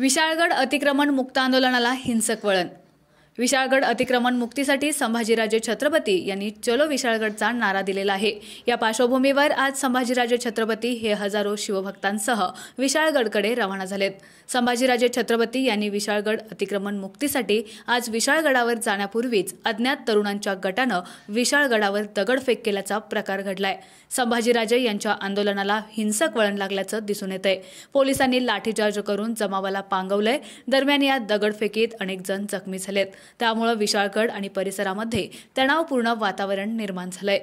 विशाळगड अतिक्रमण मुक्त आंदोलनाला हिंसक वळण विशाळगड अतिक्रमण मुक्तीसाठी संभाजीराजे छत्रपती यांनी चलो विशाळगडचा नारा दिलेला आहे या पार्श्वभूमीवर आज संभाजीराजे छत्रपती हे हजारो शिवभक्तांसह विशाळगडकडे रवाना झालेत संभाजीराजे छत्रपती यांनी विशाळगड अतिक्रमण मुक्तीसाठी आज विशाळगडावर जाण्यापूर्वीच अज्ञात तरुणांच्या गटानं विशाळगडावर दगडफेक केल्याचा प्रकार घडलाय संभाजीराजे यांच्या आंदोलनाला हिंसक वळण लागल्याचं दिसून आहे पोलिसांनी लाठीचार्ज करून जमावाला पांगवलंय दरम्यान या दगडफेकीत अनेक जण जखमी झालेत त्यामुळे विशाळगड आणि परिसरामध्ये तणावपूर्ण वातावरण निर्माण झालंय